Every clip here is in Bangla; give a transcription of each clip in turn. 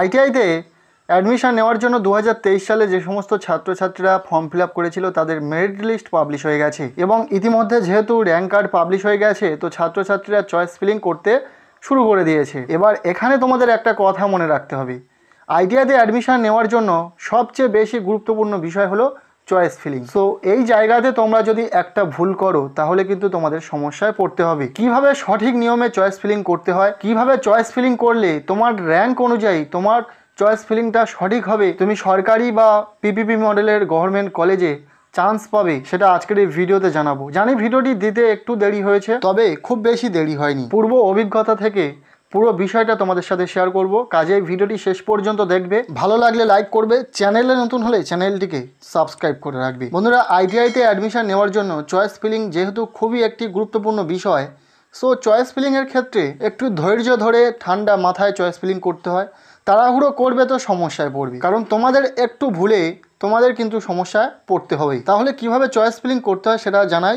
আইটিআইতে অ্যাডমিশন নেওয়ার জন্য দু সালে যে সমস্ত ছাত্রছাত্রীরা ফর্ম ফিল করেছিল তাদের মেরিট লিস্ট পাবলিশ হয়ে গেছে এবং ইতিমধ্যে যেহেতু র্যাঙ্ক কার্ড পাবলিশ হয়ে গেছে তো ছাত্রছাত্রীরা চয়েস ফিলিং করতে শুরু করে দিয়েছে এবার এখানে তোমাদের একটা কথা মনে রাখতে হবে আইটিআইতে অ্যাডমিশন নেওয়ার জন্য সবচেয়ে বেশি গুরুত্বপূর্ণ বিষয় হলো চয়েস ফিলিং সো এই জায়গাতে তোমরা যদি একটা ভুল করো তাহলে কিন্তু তোমাদের সমস্যায় পড়তে হবে কিভাবে সঠিক নিয়মে চয়েস ফিলিং করতে হয় কিভাবে চয়েস ফিলিং করলে তোমার র্যাঙ্ক অনুযায়ী তোমার চয়েস ফিলিংটা সঠিক হবে তুমি সরকারি বা পিপিপি মডেলের গভর্নমেন্ট কলেজে চান্স পাবে সেটা আজকের এই ভিডিওতে জানাবো জানি ভিডিওটি দিতে একটু দেরি হয়েছে তবে খুব বেশি দেরি হয়নি পূর্ব অভিজ্ঞতা থেকে পুরো বিষয়টা তোমাদের সাথে শেয়ার করব কাজে ভিডিওটি শেষ পর্যন্ত দেখবে ভালো লাগলে লাইক করবে চ্যানেলে নতুন হলে চ্যানেলটিকে সাবস্ক্রাইব করে রাখবে বন্ধুরা আইটিআইতে অ্যাডমিশন নেওয়ার জন্য চয়েস ফিলিং যেহেতু খুবই একটি গুরুত্বপূর্ণ বিষয় সো চয়েস ফিলিংয়ের ক্ষেত্রে একটু ধৈর্য ধরে ঠান্ডা মাথায় চয়েস ফিলিং করতে হয় তাড়াহুড়ো করবে তো সমস্যায় পড়বে কারণ তোমাদের একটু ভুলে তোমাদের কিন্তু সমস্যায় পড়তে হবেই তাহলে কিভাবে চয়েস ফিলিং করতে হয় সেটা জানাই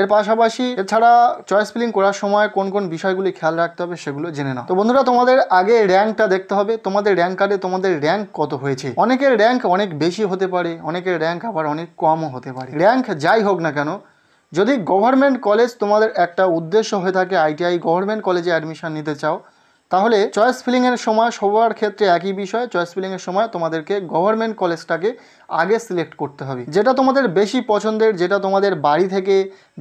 এর পাশাপাশি এছাড়া চয়েস ফিলিং করার সময় কোন কোন বিষয়গুলি খেয়াল রাখতে হবে সেগুলো জেনে নাও তো বন্ধুরা তোমাদের আগে র্যাঙ্কটা দেখতে হবে তোমাদের র্যাঙ্ক কার্ডে তোমাদের র্যাঙ্ক কত হয়েছে অনেকের র্যাঙ্ক অনেক বেশি হতে পারে অনেকের র্যাঙ্ক আবার অনেক কমও হতে পারে র্যাঙ্ক যাই হোক না কেন যদি গভর্নমেন্ট কলেজ তোমাদের একটা উদ্দেশ্য হয়ে থাকে আইটিআই গভর্নমেন্ট কলেজে অ্যাডমিশন নিতে চাও তাহলে চয়েস ফিলিংয়ের সময় সবার ক্ষেত্রে একই বিষয় চয়েস ফিলিংয়ের সময় তোমাদেরকে গভর্নমেন্ট কলেজটাকে আগে সিলেক্ট করতে হবে যেটা তোমাদের বেশি পছন্দের যেটা তোমাদের বাড়ি থেকে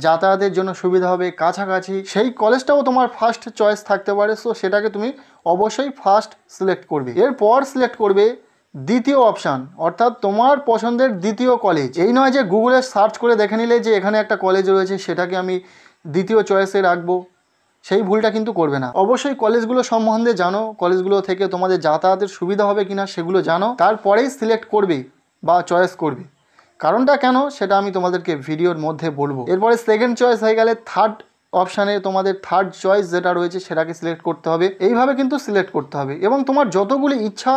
যাতায়াতের জন্য সুবিধা হবে কাছাকাছি সেই কলেজটাও তোমার ফার্স্ট চয়েস থাকতে পারে সো সেটাকে তুমি অবশ্যই ফার্স্ট সিলেক্ট করবে এরপর সিলেক্ট করবে দ্বিতীয় অপশান অর্থাৎ তোমার পছন্দের দ্বিতীয় কলেজ এই নয় যে গুগলে সার্চ করে দেখে নিলে যে এখানে একটা কলেজ রয়েছে সেটাকে আমি দ্বিতীয় চয়েসে রাখবো সেই ভুলটা কিন্তু করবে না অবশ্যই কলেজগুলো সম্বন্ধে জানো কলেজগুলো থেকে তোমাদের যাতায়াতের সুবিধা হবে কিনা সেগুলো জানো তারপরেই সিলেক্ট করবে বা চয়েস করবে কারণটা কেন সেটা আমি তোমাদেরকে ভিডিওর মধ্যে বলবো এরপরে সেকেন্ড চয়েস হয়ে গেলে থার্ড অপশানে তোমাদের থার্ড চয়েস যেটা রয়েছে সেটাকে সিলেক্ট করতে হবে এইভাবে কিন্তু সিলেক্ট করতে হবে এবং তোমার যতগুলি ইচ্ছা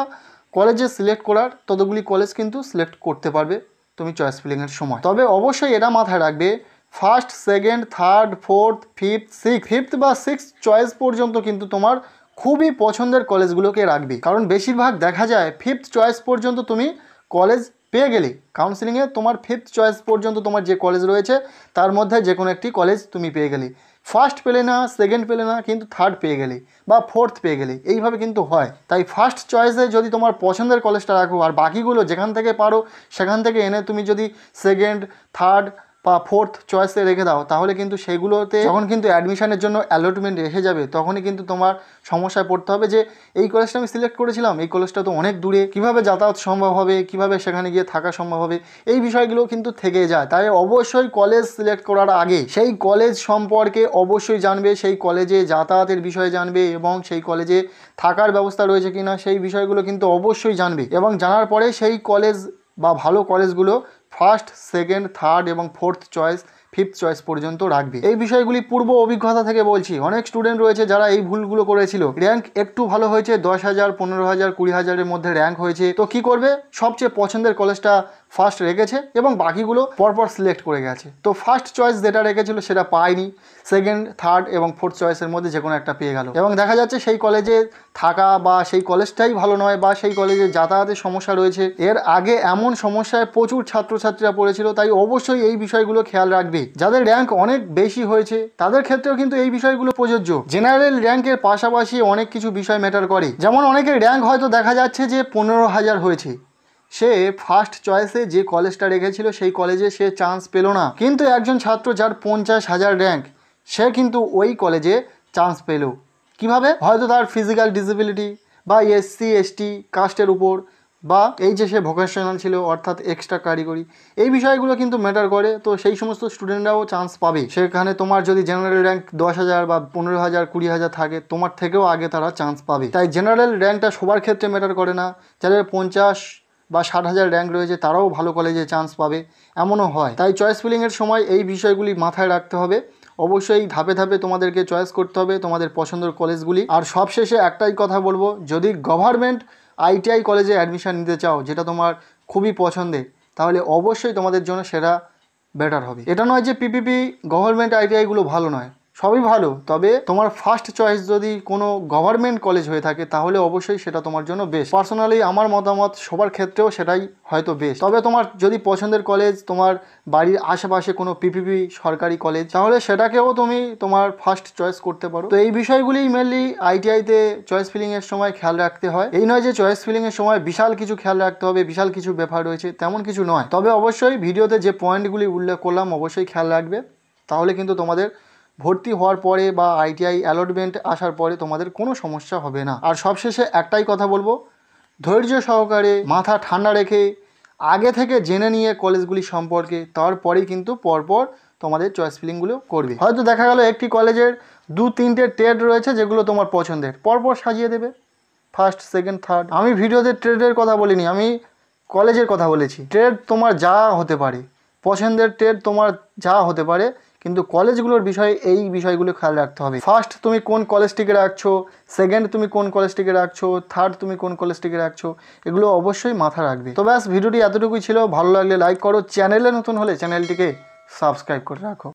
কলেজে সিলেক্ট করার ততগুলি কলেজ কিন্তু সিলেক্ট করতে পারবে তুমি চয়েস ফিলিংয়ের সময় তবে অবশ্যই এটা মাথায় রাখবে first second third fourth fifth six fifth বা সিক্স চয়েস পর্যন্ত কিন্তু তোমার খুবই পছন্দের কলেজগুলোকে রাখবি কারণ বেশিরভাগ দেখা যায় ফিফথ চয়েস পর্যন্ত তুমি কলেজ পেয়ে গেলি কাউন্সিলিংয়ে তোমার ফিফথ চয়েস পর্যন্ত তোমার যে কলেজ রয়েছে তার মধ্যে যে কোনো একটি কলেজ তুমি পেয়ে গেলে ফার্স্ট পেলে না সেকেন্ড পেলে না কিন্তু থার্ড পেয়ে গেলে বা ফোর্থ পেয়ে গেলে এইভাবে কিন্তু হয় তাই ফার্স্ট চয়েসে যদি তোমার পছন্দের কলেজটা রাখো আর বাকিগুলো যেখান থেকে পারো সেখান থেকে এনে তুমি যদি সেকেন্ড থার্ড বা ফোর্থ চয়েসে রেখে দাও তাহলে কিন্তু সেগুলোতে যখন কিন্তু অ্যাডমিশানের জন্য অ্যালটমেন্ট এসে যাবে তখনই কিন্তু তোমার সমস্যায় পড়তে হবে যে এই কলেজটা আমি সিলেক্ট করেছিলাম এই কলেজটা তো অনেক দূরে কিভাবে যাতায়াত সম্ভব হবে কিভাবে সেখানে গিয়ে থাকা সম্ভব হবে এই বিষয়গুলো কিন্তু থেকে যায় তাই অবশ্যই কলেজ সিলেক্ট করার আগে সেই কলেজ সম্পর্কে অবশ্যই জানবে সেই কলেজে যাতায়াতের বিষয়ে জানবে এবং সেই কলেজে থাকার ব্যবস্থা রয়েছে কিনা সেই বিষয়গুলো কিন্তু অবশ্যই জানবে এবং জানার পরে সেই কলেজ বা ভালো কলেজগুলো ফার্স্ট সেকেন্ড থার্ড এবং ফোর্থ চয়েস ফিফথ চয়েস পর্যন্ত রাখবে এই বিষয়গুলি পূর্ব অভিজ্ঞতা থেকে বলছি অনেক স্টুডেন্ট রয়েছে যারা এই ভুলগুলো করেছিল র্যাঙ্ক একটু ভালো হয়েছে দশ হাজার পনেরো হাজার কুড়ি হাজারের মধ্যে র্যাঙ্ক হয়েছে তো কি করবে সবচেয়ে পছন্দের কলেজটা ফার্স্ট রেখেছে এবং বাকিগুলো পরপর সিলেক্ট করে গেছে তো ফার্স্ট চয়েস যেটা রেখেছিল সেটা পায়নি সেকেন্ড থার্ড এবং ফোর্থ চয়েসের মধ্যে যে কোনো একটা পেয়ে গেল এবং দেখা যাচ্ছে সেই কলেজে থাকা বা সেই কলেজটাই ভালো নয় বা সেই কলেজে যাতায়াতের সমস্যা রয়েছে এর আগে এমন সমস্যায় প্রচুর ছাত্রছাত্রীরা পড়েছিল তাই অবশ্যই এই বিষয়গুলো খেয়াল রাখবে যাদের র্যাঙ্ক অনেক বেশি হয়েছে তাদের ক্ষেত্রেও কিন্তু এই বিষয়গুলো প্রযোজ্য জেনারেল র্যাঙ্কের পাশাপাশি অনেক কিছু বিষয় ম্যাটার করে যেমন অনেকের র্যাঙ্ক হয়তো দেখা যাচ্ছে যে পনেরো হাজার হয়েছে সে ফার্স্ট চয়েসে যে কলেজটা রেখেছিল সেই কলেজে সে চান্স পেল না কিন্তু একজন ছাত্র যার পঞ্চাশ হাজার র্যাঙ্ক সে কিন্তু ওই কলেজে চান্স পেল কিভাবে হয়তো তার ফিজিক্যাল ডিসেবিলিটি বা এসসি এসটি কাস্টের উপর বা এই যে সে ভোকেশনাল ছিল অর্থাৎ এক্সট্রা কারিগরি এই বিষয়গুলো কিন্তু ম্যাটার করে তো সেই সমস্ত স্টুডেন্টরাও চান্স পাবে সেখানে তোমার যদি জেনারেল র্যাঙ্ক দশ হাজার বা পনেরো হাজার কুড়ি হাজার থাকে তোমার থেকেও আগে তারা চান্স পাবে তাই জেনারেল র্যাঙ্কটা সবার ক্ষেত্রে ম্যাটার করে না যাদের পঞ্চাশ বা ষাট হাজার র্যাঙ্ক রয়েছে তারাও ভালো কলেজে চান্স পাবে এমনও হয় তাই চয়েস ফিলিংয়ের সময় এই বিষয়গুলি মাথায় রাখতে হবে অবশ্যই ধাপে ধাপে তোমাদেরকে চয়েস করতে হবে তোমাদের পছন্দের কলেজগুলি আর সবশেষে একটাই কথা বলবো যদি গভর্নমেন্ট আইটিআই কলেজে অ্যাডমিশান নিতে চাও যেটা তোমার খুবই পছন্দের তাহলে অবশ্যই তোমাদের জন্য সেটা বেটার হবে এটা নয় যে পিপিপি গভর্নমেন্ট আইটিআইগুলো ভালো নয় সবই ভালো তবে তোমার ফার্স্ট চয়েস যদি কোনো গভর্নমেন্ট কলেজ হয়ে থাকে তাহলে অবশ্যই সেটা তোমার জন্য বেস্ট পার্সোনালি আমার মতামত সবার ক্ষেত্রেও সেটাই হয়তো বেশ তবে তোমার যদি পছন্দের কলেজ তোমার বাড়ির আশেপাশে কোনো পিপিপি সরকারি কলেজ তাহলে সেটাকেও তুমি তোমার ফার্স্ট চয়েস করতে পারো তো এই বিষয়গুলি মেনলি আইটিআইতে চয়েস ফিলিংয়ের সময় খেয়াল রাখতে হয় এই নয় যে চয়েস ফিলিংয়ের সময় বিশাল কিছু খেয়াল রাখতে হবে বিশাল কিছু ব্যাপার রয়েছে তেমন কিছু নয় তবে অবশ্যই ভিডিওতে যে পয়েন্টগুলি উল্লেখ করলাম অবশ্যই খেয়াল রাখবে তাহলে কিন্তু তোমাদের ভর্তি হওয়ার পরে বা আইটিআই অ্যালটমেন্ট আসার পরে তোমাদের কোনো সমস্যা হবে না আর সবশেষে একটাই কথা বলবো ধৈর্য সহকারে মাথা ঠান্ডা রেখে আগে থেকে জেনে নিয়ে কলেজগুলি সম্পর্কে তারপরেই কিন্তু পরপর তোমাদের চয়েস ফিলিংগুলো করবে হয়তো দেখা গেল একটি কলেজের দু তিনটে ট্রেড রয়েছে যেগুলো তোমার পছন্দের পরপর সাজিয়ে দেবে ফার্স্ট সেকেন্ড থার্ড আমি ভিডিওতে ট্রেডের কথা বলিনি আমি কলেজের কথা বলেছি ট্রেড তোমার যা হতে পারে পছন্দের ট্রেড তোমার যা হতে পারে কিন্তু কলেজগুলোর বিষয়ে এই বিষয়গুলো খেয়াল রাখতে হবে ফার্স্ট তুমি কোন কলেজটিকে রাখছো সেকেন্ড তুমি কোন কলেজটিকে রাখছো থার্ড তুমি কোন কলেজটিকে রাখছো এগুলো অবশ্যই মাথা রাখবে তো ব্যাস ভিডিওটি এতটুকুই ছিল ভালো লাগলে লাইক করো চ্যানেলে নতুন হলে চ্যানেলটিকে সাবস্ক্রাইব করে রাখো